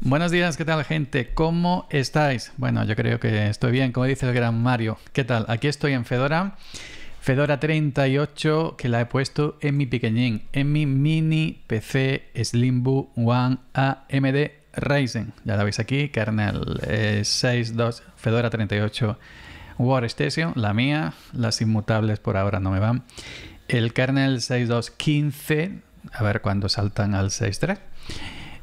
Buenos días, ¿qué tal gente? ¿Cómo estáis? Bueno, yo creo que estoy bien, como dice el gran Mario. ¿Qué tal? Aquí estoy en Fedora, Fedora 38, que la he puesto en mi pequeñín, en mi mini PC Slimbu One AMD Ryzen. Ya la veis aquí, kernel 6.2, eh, Fedora 38 Workstation, la mía, las inmutables por ahora no me van. El kernel 6.2.15, a ver cuándo saltan al 6.3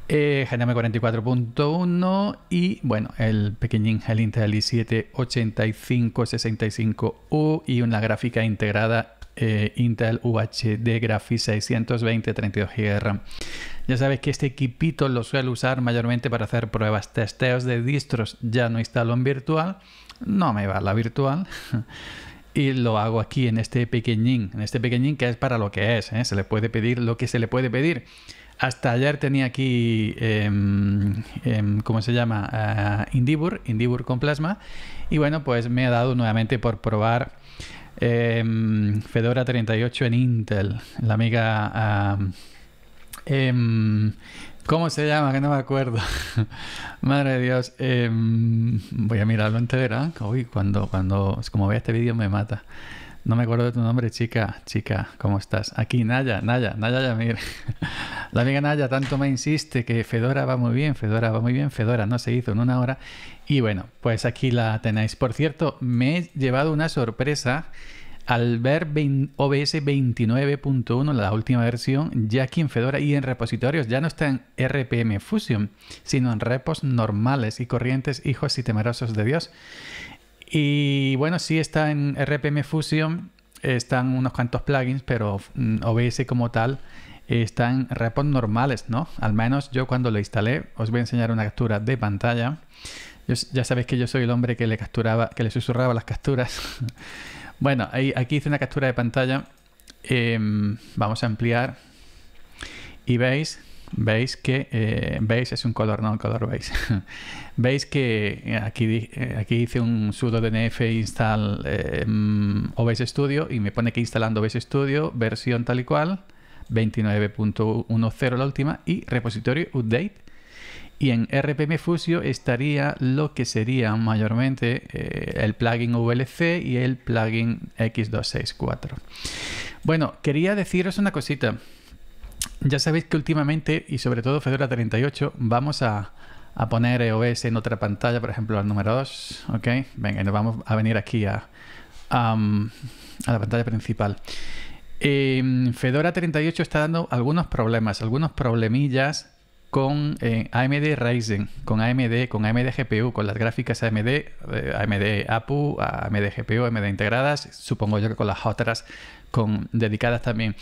eh, 44.1 y bueno, el pequeñín Intel i7 8565U y una gráfica integrada eh, Intel UHD Graphics 620 32 GB RAM. Ya sabes que este equipito lo suelo usar mayormente para hacer pruebas, testeos de distros. Ya no instalo en virtual, no me va la virtual. y lo hago aquí en este pequeñín, en este pequeñín que es para lo que es, ¿eh? se le puede pedir lo que se le puede pedir. Hasta ayer tenía aquí, em, em, ¿cómo se llama? Ah, Indibur, Indibur con plasma. Y bueno, pues me ha dado nuevamente por probar em, Fedora 38 en Intel, la amiga... Ah, ¿Cómo se llama? Que no me acuerdo. Madre de Dios. voy a mirarlo entera. ¿eh? Uy, cuando, cuando, como vea este vídeo me mata. No me acuerdo de tu nombre, chica, chica, ¿cómo estás? Aquí, Naya, Naya, Naya Yamir. La amiga Naya tanto me insiste que Fedora va muy bien, Fedora va muy bien, Fedora no se hizo en una hora. Y bueno, pues aquí la tenéis. Por cierto, me he llevado una sorpresa al ver OBS 29.1, la última versión, ya aquí en Fedora y en repositorios, ya no está en RPM Fusion, sino en repos normales y corrientes, hijos y temerosos de Dios. Y bueno, sí está en RPM Fusion, están unos cuantos plugins, pero mm, OBS como tal están en repos normales, ¿no? Al menos yo cuando lo instalé, os voy a enseñar una captura de pantalla. ya sabéis que yo soy el hombre que le capturaba, que le susurraba las capturas. bueno, aquí hice una captura de pantalla. Em, vamos a ampliar. Y veis, veis que eh, veis es un color, no un color veis. veis que eh, aquí, eh, aquí hice un sudo dnf install mm, OBS Studio y me pone que instalando OBS Studio, versión tal y cual. 29.10 la última, y repositorio update. Y en RPM Fusio estaría lo que sería mayormente eh, el plugin VLC y el plugin X264. Bueno, quería deciros una cosita. Ya sabéis que últimamente, y sobre todo Fedora 38, vamos a, poner EOS en otra pantalla, por ejemplo, al número 2. ¿Ok? Venga, nos vamos a venir aquí a, a mm, la pantalla principal. Em, Fedora 38 está dando algunos problemas, algunos problemillas con eh, AMD Ryzen, con AMD, con AMD GPU, con las gráficas AMD, eh, AMD APU, AMD GPU, AMD integradas, supongo yo que con las otras con, dedicadas también.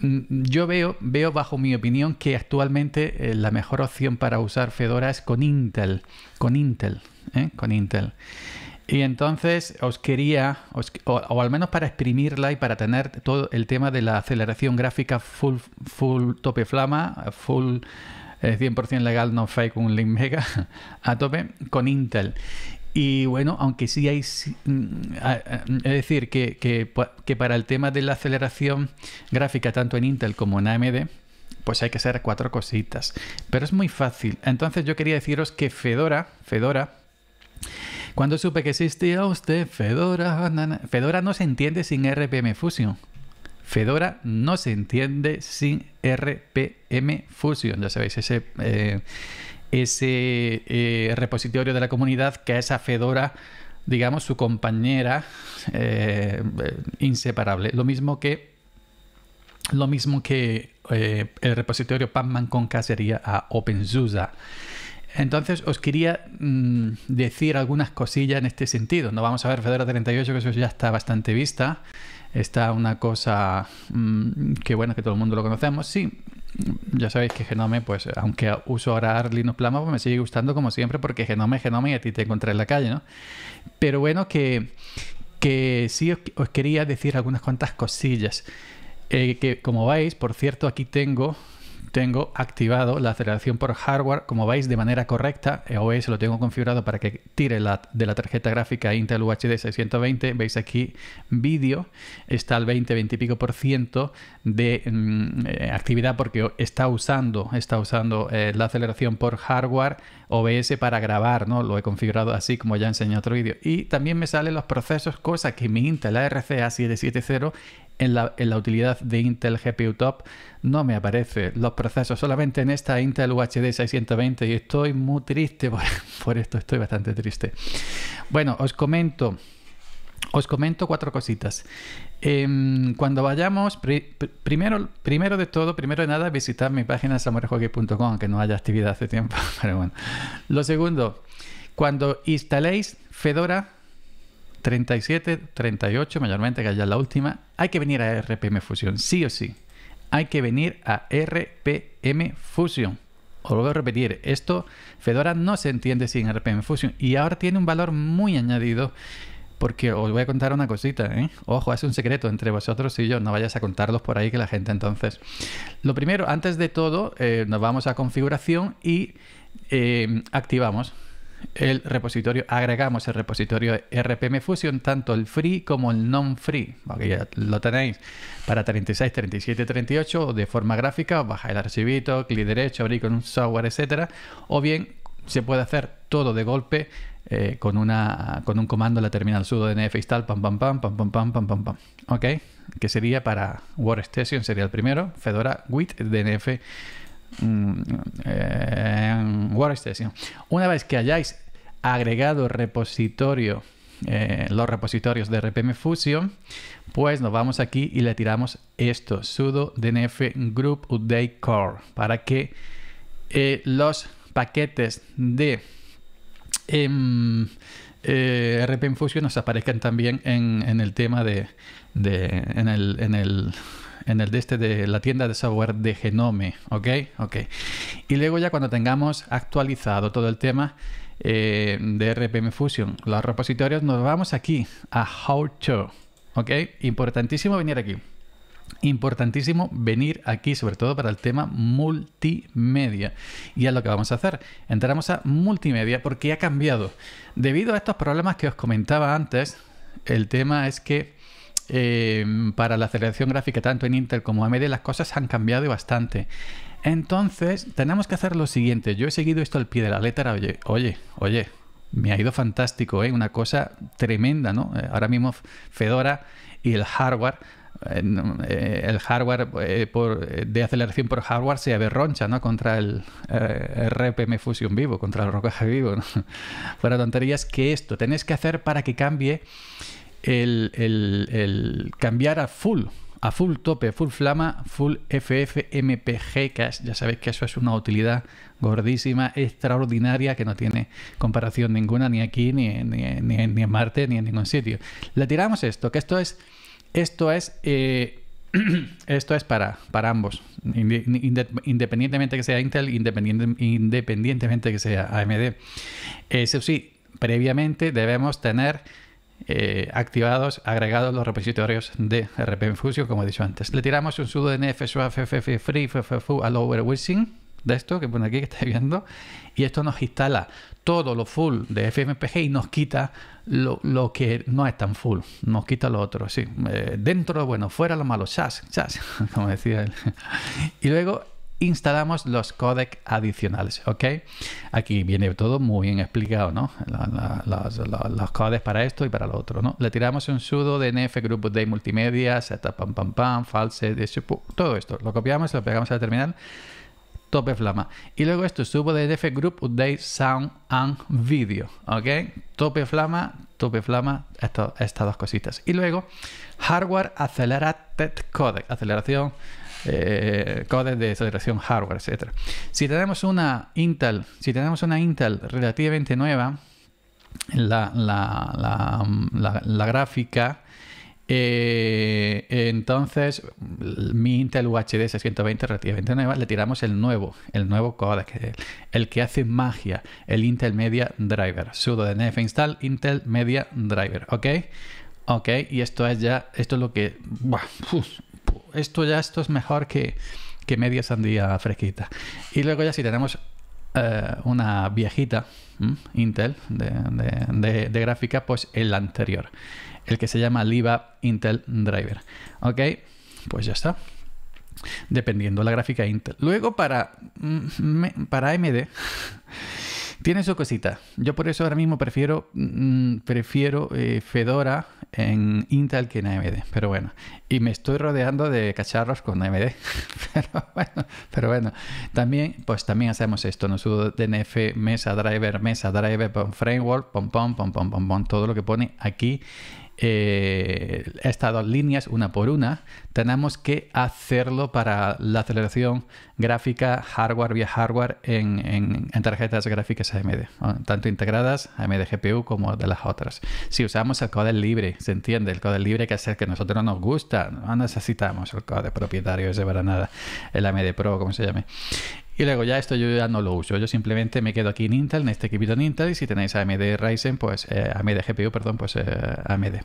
Mm, yo veo, veo bajo mi opinión que actualmente eh, la mejor opción para usar Fedora es con Intel, con Intel, con Intel. Y entonces os quería, o, al menos para exprimirla y para tener todo el tema de la aceleración gráfica full, full tope flama, full 100% eh, legal, no fake, un link mega, a tope, con Intel. Y bueno, aunque sí hay, mm, mm, es decir, que, que para el tema de la aceleración gráfica, tanto en Intel como en AMD, pues hay que hacer cuatro cositas. Pero es muy fácil. Entonces yo quería deciros que Fedora, Fedora, cuando supe que existía usted, Fedora, Fedora no se entiende sin RPM Fusion. Fedora no se entiende sin RPM Fusion. Ya sabéis, ese, eh, eh, repositorio de la comunidad que es a Fedora, digamos, su compañera eh, inseparable. Lo mismo que lo mismo que el repositorio Pacman con sería a OpenSUSE. Entonces, os quería mm, decir algunas cosillas en este sentido. No vamos a ver Fedora 38, que eso ya está bastante vista. Está una cosa mm, que, bueno, que todo el mundo lo conocemos. Sí, ya sabéis que Genome, pues, aunque uso ahora Linux Plasma, pues me sigue gustando como siempre, porque Genome, Genome, y a ti te encontré en la calle, ¿no? Pero bueno, que, que sí os, quería decir algunas cuantas cosillas. Eh, que como veis, por cierto, aquí tengo tengo activado la aceleración por hardware, como veis, de manera correcta. E OS lo tengo configurado para que tire la, de la tarjeta gráfica Intel UHD 620. Veis aquí vídeo, está al 20, 20 y pico por ciento de mm, eh, actividad porque está usando, está usando eh, la aceleración por hardware OBS para grabar, ¿no? Lo he configurado así como ya enseñé en otro vídeo. Y también me salen los procesos, cosa que mi Intel ARC A770 en la, en la, utilidad de Intel GPU Top no me aparece los procesos, solamente en esta Intel UHD 620 y estoy muy triste por, por esto, estoy bastante triste. Bueno, os comento. Os comento cuatro cositas. Em, cuando vayamos, primero, primero de todo, primero de nada, visitar mi página samueljoque.com, aunque no haya actividad hace tiempo, pero bueno. Lo segundo, cuando instaléis Fedora 37, 38, mayormente, que ya es la última, hay que venir a RPM Fusion, sí o sí. Hay que venir a RPM Fusion. Os lo voy a repetir, esto Fedora no se entiende sin RPM Fusion y ahora tiene un valor muy añadido porque os voy a contar una cosita, ¿eh? Ojo, es un secreto entre vosotros y yo, no vayáis a contarlos por ahí que la gente entonces. Lo primero, antes de todo, eh, nos vamos a configuración y eh, activamos el repositorio, agregamos el repositorio RPM Fusion, tanto el free como el non-free, ya lo tenéis para 36, 37, 38 de forma gráfica, os el archivito, clic derecho, abrir con un software, etcétera, o bien se puede hacer todo de golpe eh, con, una, con un comando la terminal sudo dnf install pam pam pam pam pam pam pam pam Ok, que sería para workstation, sería el primero, Fedora with mm, eh, dnf workstation. Una vez que hayáis agregado repositorio, eh, los repositorios de RPM Fusion, pues nos vamos aquí y le tiramos esto, sudo dnf group update core, para que los paquetes de Em, eh, en eh, nos aparezcan también en, el tema de, en el, de este de la tienda de software de Genome, ¿ok? Ok. Y luego ya cuando tengamos actualizado todo el tema eh, de RPM Fusion, los repositorios, nos vamos aquí a How ¿ok? Importantísimo venir aquí importantísimo venir aquí, sobre todo para el tema multimedia. Y es lo que vamos a hacer. Entramos a multimedia porque ha cambiado. Debido a estos problemas que os comentaba antes, el tema es que eh, para la aceleración gráfica, tanto en Intel como AMD, las cosas han cambiado bastante. Entonces, tenemos que hacer lo siguiente. Yo he seguido esto al pie de la letra. Oye, oye, oye, me ha ido fantástico, ¿eh? una cosa tremenda, ¿no? Eh, ahora mismo Fedora y el hardware eh, el hardware eh, por, eh, de aceleración por hardware se averroncha ¿no? contra el, RPM Fusion vivo, contra el rocaje vivo. Fuera tonterías que esto tenéis que hacer para que cambie el, el, cambiar a full, a full tope, full flama, full FFmpg Ya sabéis que eso es una utilidad gordísima, extraordinaria, que no tiene comparación ninguna ni aquí, ni, ni, ni en Marte, ni en ningún sitio. Le tiramos esto, que esto es esto es, esto es para, para ambos, independientemente que sea Intel, independientemente que sea AMD. Eso sí, previamente debemos tener activados, agregados los repositorios de RPM Fusion, como he dicho antes. Le tiramos un sudo de swap free fffu de esto que pone aquí que estáis viendo y esto nos instala todo lo full de FMPG y nos quita lo, que no es tan full, nos quita lo otro, sí, eh, dentro bueno, fuera lo malo, chas, chas, como decía él. y luego instalamos los codecs adicionales, ¿ok? Aquí viene todo muy bien explicado, ¿no? los, codecs para esto y para lo otro, ¿no? Le tiramos un sudo dnf NF, de multimedia, setup, pam, pam, pam, false, de todo esto. Lo copiamos, lo pegamos al terminal tope flama. Y luego esto subo de DF Group Update Sound and Video, ¿ok? Tope flama, tope flama, estas dos cositas. Y luego, Hardware Accelerated Codec, aceleración, eh, codec de aceleración hardware, etc. Si tenemos una Intel, si tenemos una Intel relativamente nueva, la, la, la, la gráfica eh, entonces, mi Intel UHD 620 relativamente nueva, le tiramos el nuevo, el nuevo codec, el, que hace magia, el Intel Media Driver, sudo de NF install Intel Media Driver, ¿ok? Ok, y esto es ya, esto es lo que, esto ya, esto es mejor que, media sandía fresquita. Y luego ya si tenemos eh, una viejita Intel de, de, gráfica, pues el anterior el que se llama Liva Intel Driver. ¿Ok? Pues ya está. Dependiendo la gráfica Intel. Luego para, mm, para AMD tiene su cosita. Yo por eso ahora mismo prefiero, mm, prefiero eh, Fedora en Intel que en AMD. Pero bueno, y me estoy rodeando de cacharros con AMD. pero, bueno, pero bueno, también, pues también hacemos esto. Nos subo DNF, mesa driver, mesa driver, framework, pom, pom, pom, pom, pom, pom, todo lo que pone aquí eh, estas dos líneas una por una, tenemos que hacerlo para la aceleración gráfica hardware vía hardware en, tarjetas gráficas AMD, tanto integradas AMD GPU como de las otras. Si usamos el code libre, se entiende, el code libre que es el que a nosotros nos gusta, no necesitamos el code propietario ese para nada, el AMD Pro, como se llame. Y luego ya esto yo ya no lo uso, yo simplemente me quedo aquí en Intel, en este equipito en Intel, y si tenéis AMD Ryzen, pues eh, AMD GPU, perdón, pues eh, AMD.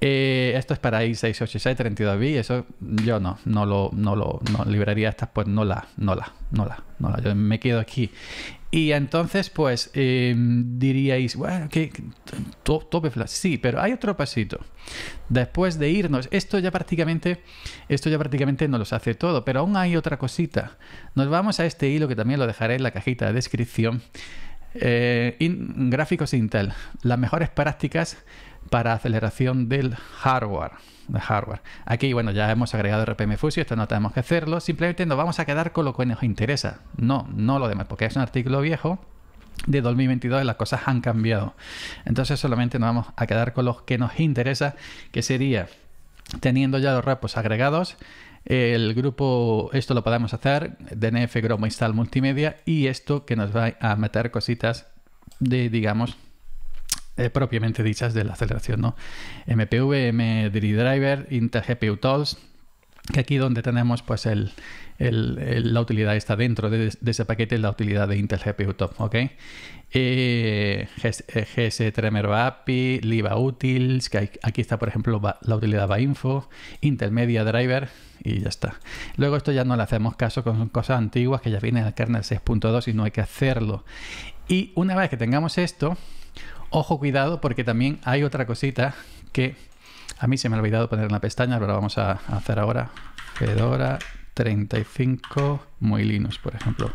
Eh, esto es para i686 32B, eso yo no, no lo, no lo, no, estas pues no la, no la, no la, no la. Yo me quedo aquí y entonces, pues, em, diríais, bueno, que tope flash. Sí, pero hay otro pasito. Después de irnos, esto ya prácticamente, esto ya prácticamente nos los hace todo, pero aún hay otra cosita. Nos vamos a este hilo que también lo dejaré en la cajita de descripción. Eh, gráficos Intel, las mejores prácticas para aceleración del hardware. De hardware. Aquí, bueno, ya hemos agregado RPM Fusio, esto no tenemos que hacerlo, simplemente nos vamos a quedar con lo que nos interesa, no, no lo demás, porque es un artículo viejo de 2022 y las cosas han cambiado. Entonces solamente nos vamos a quedar con lo que nos interesa, que sería, teniendo ya los repos agregados, el grupo, esto lo podemos hacer, DNF Gromo Install Multimedia, y esto que nos va a meter cositas de, digamos, eh, propiamente dichas de la aceleración, ¿no? MPV, MDRI Driver, intel GPU Tools, que aquí donde tenemos pues el, la utilidad está dentro de, ese paquete la utilidad de Intel GPU Top, ¿ok? Eh, GS, eh, Tremero API, Liva Utils, que aquí está por ejemplo la utilidad va info intermedia Driver y ya está. Luego esto ya no le hacemos caso con cosas antiguas que ya vienen al kernel 6.2 y no hay que hacerlo. Y una vez que tengamos esto, Ojo, cuidado, porque también hay otra cosita que a mí se me ha olvidado poner en la pestaña, pero la vamos a hacer ahora. Fedora 35 muy Linux, por ejemplo.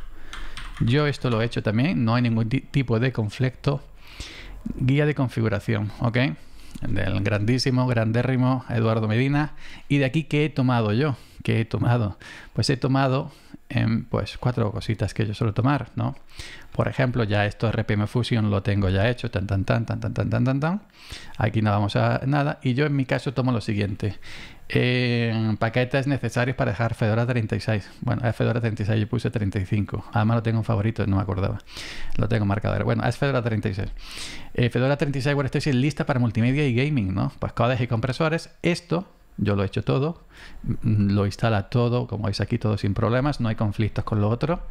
Yo esto lo he hecho también, no hay ningún tipo de conflicto. Guía de configuración, ¿ok? Del grandísimo, grandérrimo Eduardo Medina y de aquí que he tomado yo que he tomado? Pues he tomado eh, pues cuatro cositas que yo suelo tomar, ¿no? Por ejemplo, ya esto RPM Fusion lo tengo ya hecho, tan tan tan tan tan tan tan tan tan. Aquí no vamos a nada. Y yo en mi caso tomo lo siguiente. paquetes necesarios para dejar Fedora 36. Bueno, es Fedora 36, yo puse 35. Además lo tengo en favorito, no me acordaba. Lo tengo marcador. Bueno, es Fedora 36. Eh, Fedora 36 en lista para multimedia y gaming, ¿no? Pues codes y compresores. Esto yo lo he hecho todo, mm, lo instala todo, como veis aquí, todo sin problemas, no hay conflictos con lo otro.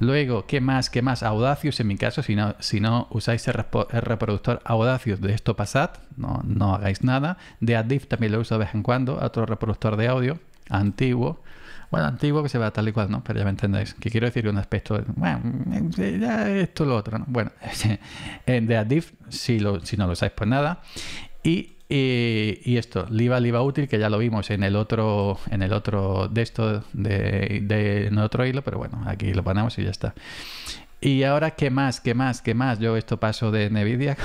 Luego, ¿qué más? ¿Qué más? Audacious, en mi caso, si no, si no usáis el, reproductor Audacious de esto pasad, no, no hagáis nada. De Adif también lo uso de vez en cuando, otro reproductor de audio antiguo. Bueno, antiguo que se va tal y cual, ¿no? Pero ya me entendéis. Que quiero decir un aspecto, bueno, esto lo otro, ¿no? Bueno, de Adif, si, si no lo usáis, pues nada. Y y, esto, Liva Liva útil, que ya lo vimos en el otro, en el otro de esto, de, de en otro hilo, pero bueno, aquí lo ponemos y ya está. Y ahora, ¿qué más? ¿Qué más? ¿Qué más? Yo esto paso de NVIDIA.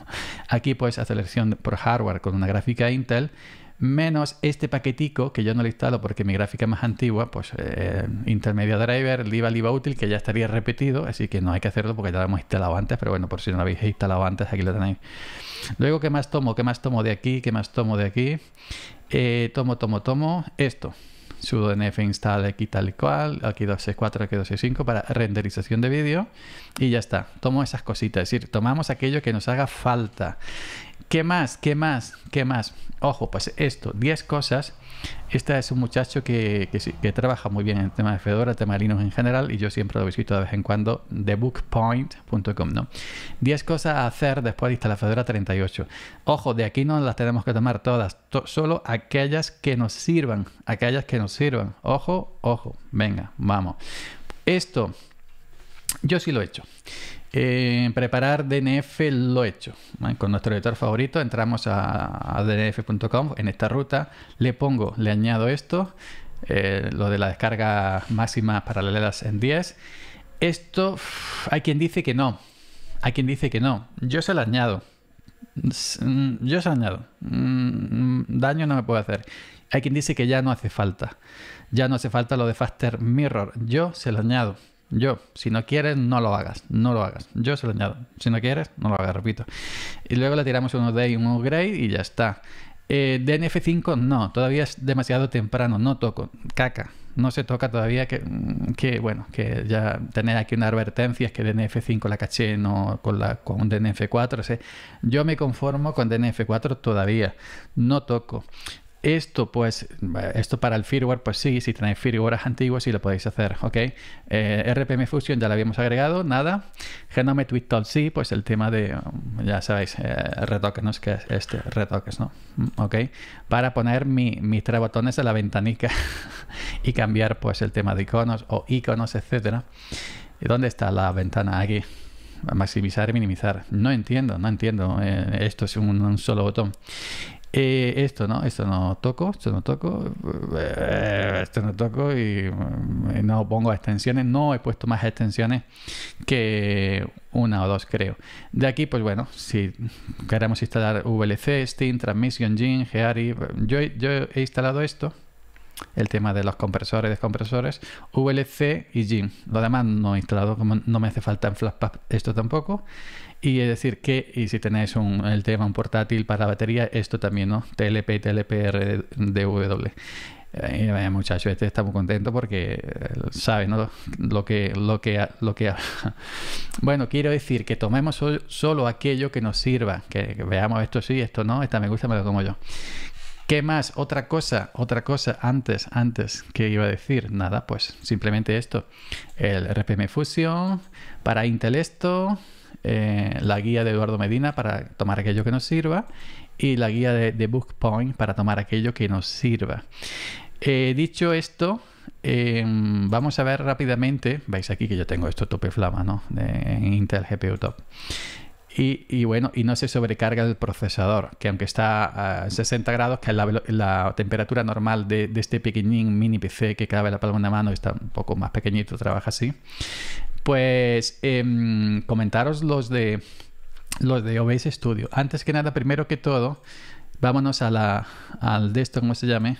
aquí pues aceleración por hardware con una gráfica Intel menos este paquetico que yo no lo instalo porque mi gráfica es más antigua, pues eh, intermedia driver, liva, liva útil, que ya estaría repetido, así que no hay que hacerlo porque ya lo hemos instalado antes, pero bueno, por si no lo habéis instalado antes, aquí lo tenéis. Luego, ¿qué más tomo? ¿Qué más tomo de aquí? ¿Qué más tomo de aquí? Eh, tomo, tomo, tomo esto. sudo nf install aquí tal y cual, aquí 264, aquí 265 para renderización de vídeo y ya está. Tomo esas cositas, es decir, tomamos aquello que nos haga falta ¿Qué más? ¿Qué más? ¿Qué más? Ojo, pues esto, 10 cosas. Este es un muchacho que, trabaja muy bien en el tema de Fedora, tema de Linux en general, y yo siempre lo visito de vez en cuando, thebookpoint.com, ¿no? 10 cosas a hacer después de instalar Fedora 38. Ojo, de aquí no las tenemos que tomar todas, solo aquellas que nos sirvan, aquellas que nos sirvan. Ojo, ojo, venga, vamos. Esto, yo sí lo he hecho. Eh, preparar DNF lo he hecho. Con nuestro editor favorito entramos a, dnf.com en esta ruta, le pongo, le añado esto, eh, lo de la descarga máxima paralelas en 10. Esto, hay quien dice que no, hay quien dice que no. Yo se lo añado. Mm, yo se lo añado. Mm, daño no me puede hacer. Hay quien dice que ya no hace falta. Ya no hace falta lo de Faster Mirror. Yo se lo añado. Yo, si no quieres, no lo hagas, no lo hagas. Yo se lo añado. Si no quieres, no lo hagas, repito. Y luego le tiramos un y un upgrade y ya está. Eh, DNF5 no, todavía es demasiado temprano, no toco, caca, no se toca todavía que, que bueno, que ya tener aquí una advertencia es que DNF5 la caché no con la con DNF4, yo me conformo con DNF4 todavía, no toco. Esto, pues, esto para el firmware, pues sí, si tenéis firmware antiguos, sí lo podéis hacer, ¿ok? Eh, RPM Fusion ya lo habíamos agregado, nada. Genome Twistall sí, pues el tema de, ya sabéis, eh, retoques, ¿no? Es que este, retoques, ¿no? Mm, ¿Ok? Para poner mis tres botones en la ventanica y cambiar, pues, el tema de iconos o iconos, etcétera. ¿Y dónde está la ventana? Aquí. Maximizar, minimizar. No entiendo, no entiendo. Eh, esto es un solo botón. Eh, esto no, esto no toco, esto no toco, eh, esto no toco y mm, no pongo extensiones, no he puesto más extensiones que una o dos creo. De aquí, pues bueno, si queremos instalar VLC, Steam, Transmission, Gin, Geari, yo, he instalado esto, el tema de los compresores, descompresores, VLC y GIMP. Lo demás no he instalado, como no me hace falta en Flashpack esto tampoco. Y es decir que, y si tenéis un, el tema, un portátil para batería, esto también, ¿no? TLP y TLPR DW. Muchachos, eh, vaya muchachos este está muy contento porque eh, sabe, ¿no? Lo que, lo que, lo que Bueno, quiero decir que tomemos solo aquello que nos sirva, que, veamos esto sí, esto no, esta me gusta, me lo como yo. ¿Qué más? Otra cosa, otra cosa, antes, antes, ¿qué iba a decir? Nada, pues simplemente esto. El RPM Fusion, para Intel esto, eh, la guía de Eduardo Medina para tomar aquello que nos sirva y la guía de, de Point para tomar aquello que nos sirva. Eh, dicho esto, em, vamos a ver rápidamente, veis aquí que yo tengo esto tope flama, ¿no? De, Intel GPU Top. Y, bueno, y no se sobrecarga el procesador, que aunque está a 60 grados, que es la, temperatura normal de, este pequeñín mini PC que cabe la palma de la mano, está un poco más pequeñito, trabaja así, pues em, comentaros los de los de OBS Studio. Antes que nada, primero que todo, vámonos a la, al de esto, ¿cómo se llame?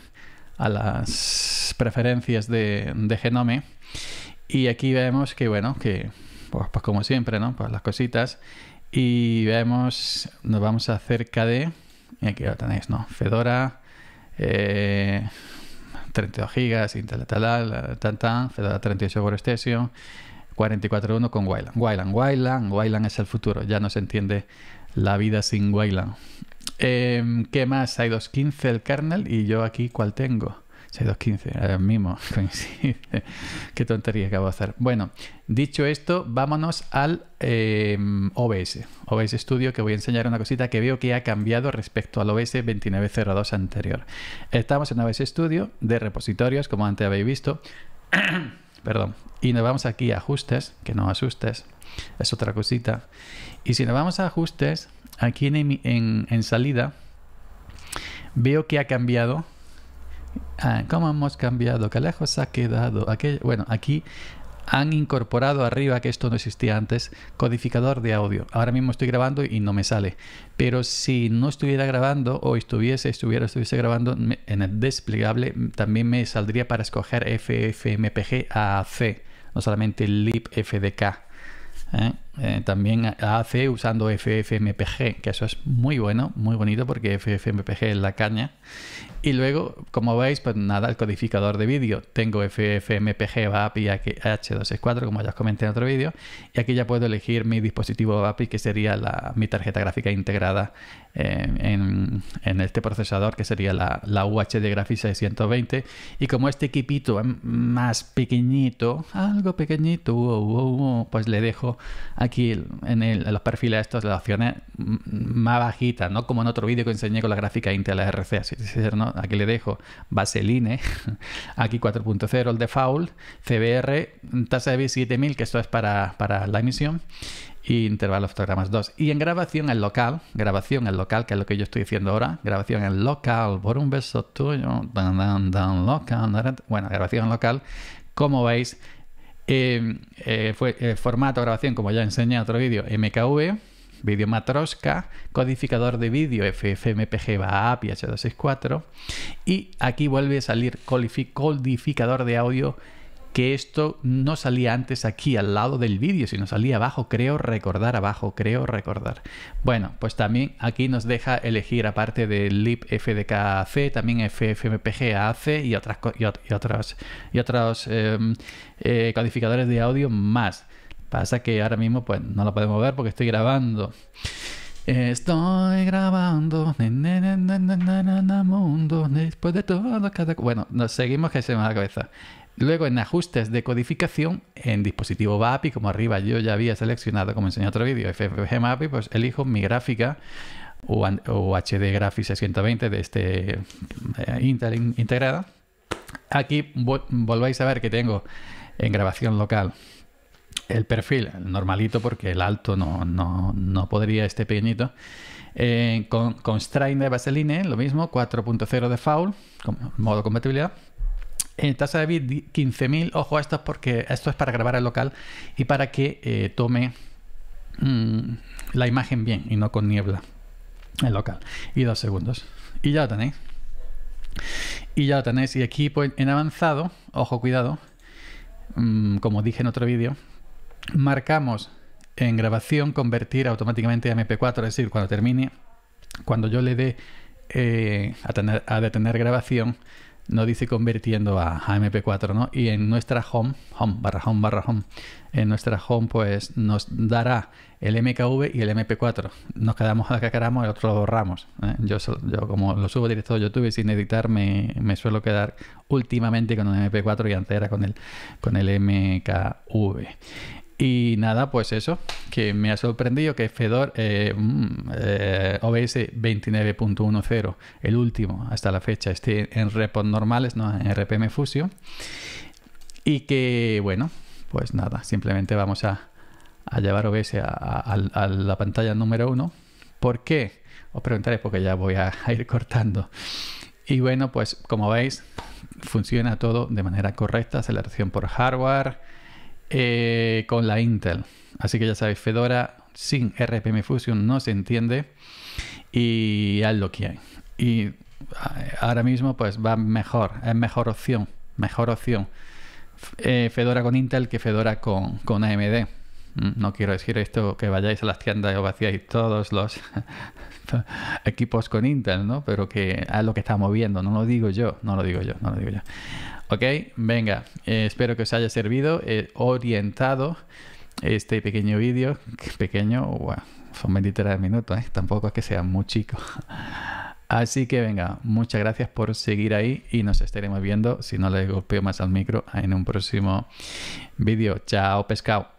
A las preferencias de, de Genome. Y aquí vemos que, bueno, que, pues, pues como siempre, ¿no? Pues las cositas. Y vemos, nos vamos acerca de, y aquí lo tenéis, ¿no? Fedora, 32 eh, gigas, Intel, tal, tal, tal, Fedora 38 Workstation, 44.1 con Wayland. Wayland, Wayland, Wayland es el futuro. Ya no se entiende la vida sin Wayland. Em, ¿Qué más? Hay 2.15 el kernel y yo aquí, ¿cuál tengo? 2.15. el mismo, Qué tontería que acabo de hacer. Bueno, dicho esto, vámonos al em, OBS. OBS Studio, que voy a enseñar una cosita que veo que ha cambiado respecto al OBS 2902 anterior. Estamos en OBS Studio de repositorios, como antes habéis visto. perdón, y nos vamos aquí a ajustes, que no asustes, es otra cosita. Y si nos vamos a ajustes, aquí en, en, salida, veo que ha cambiado. Ah, ¿Cómo hemos cambiado? que lejos ha quedado? Aquello, bueno, aquí han incorporado arriba, que esto no existía antes, codificador de audio. Ahora mismo estoy grabando y no me sale. Pero si no estuviera grabando o estuviese, estuviera, estuviese grabando, en el desplegable también me saldría para escoger FFmpg no solamente libfdk. Eh, también hace usando FFmpg, que eso es muy bueno, muy bonito porque FFmpg es la caña. Y luego, como veis, pues nada, el codificador de vídeo. Tengo FFmpg VAPI H264, como ya os comenté en otro vídeo. Y aquí ya puedo elegir mi dispositivo VAPI, que sería la, mi tarjeta gráfica integrada eh, en, este procesador, que sería la, la UHD Graphics 620. Y como este equipito más pequeñito, algo pequeñito, pues le dejo aquí aquí en, los perfiles estos las opciones más bajitas, ¿no? Como en otro vídeo que enseñé con la gráfica Intel RC, Aquí le dejo baseline, aquí 4.0 el default, CBR, tasa de b 7000, que esto es para, la emisión, y intervalo fotogramas 2. Y en grabación en local, grabación en local, que es lo que yo estoy diciendo ahora, grabación en local, por un beso tuyo, dan, local, bueno, grabación en local, como veis, eh, fue eh, formato grabación, como ya enseñé en otro vídeo, MKV, vídeo Matroska, codificador de vídeo FFmpeg API H264 y aquí vuelve a salir codificador de audio que esto no salía antes aquí al lado del vídeo, sino salía abajo, creo recordar, abajo, creo recordar. Bueno, pues también aquí nos deja elegir aparte del libfdkac, también ffmpgac y, otras, y, otros, y em, otros eh, codificadores de audio más. Pasa que ahora mismo pues no lo podemos ver porque estoy grabando. Estoy grabando después de todo cada... Bueno, nos seguimos que se me va la cabeza. Luego en ajustes de codificación, en dispositivo VAPI como arriba yo ya había seleccionado, como enseñé otro vídeo, FFG Mapi pues elijo mi gráfica o, HD Graphics 620 de este eh, Intel integrada. Aquí volváis a ver que tengo en grabación local el perfil normalito porque el alto no, podría este pequeñito eh, con strain de vaseline lo mismo 4.0 de como modo compatibilidad en tasa de bit 15.000, ojo a estos porque esto es para grabar el local y para que eh, tome mm, la imagen bien y no con niebla el local. Y dos segundos. Y ya lo tenéis. Y ya lo tenéis. Y aquí en avanzado, ojo cuidado, mm, como dije en otro vídeo, marcamos en grabación convertir automáticamente a MP4, es decir, cuando termine, cuando yo le dé eh, a detener grabación, no dice convirtiendo a, MP4, ¿no? Y en nuestra home, home, barra home, barra home, en nuestra home, pues nos dará el MKV y el MP4. Nos quedamos acá que y el otro lo borramos. ¿eh? Yo, yo como lo subo directo a YouTube sin editar, me, suelo quedar últimamente con el MP4 y antes era con el, con el MKV. Y nada, pues eso, que me ha sorprendido que Fedor eh, mm, eh, OBS 29.10, el último hasta la fecha, esté en repos normales, no en RPM Fusion. Y que, bueno, pues nada, simplemente vamos a, llevar OBS a, la pantalla número uno. ¿Por qué? Os preguntaré porque ya voy a ir cortando. Y bueno, pues como veis, funciona todo de manera correcta, aceleración por hardware eh, con la Intel. Así que ya sabéis, Fedora sin RPM Fusion no se entiende y haz lo que hay. Y ah, ahora mismo pues va mejor, es mejor opción, mejor opción. Eh, Fedora con Intel que Fedora con AMD. Mm, no quiero decir esto que vayáis a las tiendas y os vaciáis todos los equipos con Intel, ¿no? Pero que es lo que estamos viendo, no lo digo yo, no lo digo yo, no lo digo yo. Ok, venga, eh, espero que os haya servido, orientado este pequeño vídeo, pequeño, son 23 minutos, ¿eh? tampoco es que sea muy chico. Así que venga, muchas gracias por seguir ahí y nos estaremos viendo, si no le golpeo más al micro, en un próximo vídeo. Chao, pescado.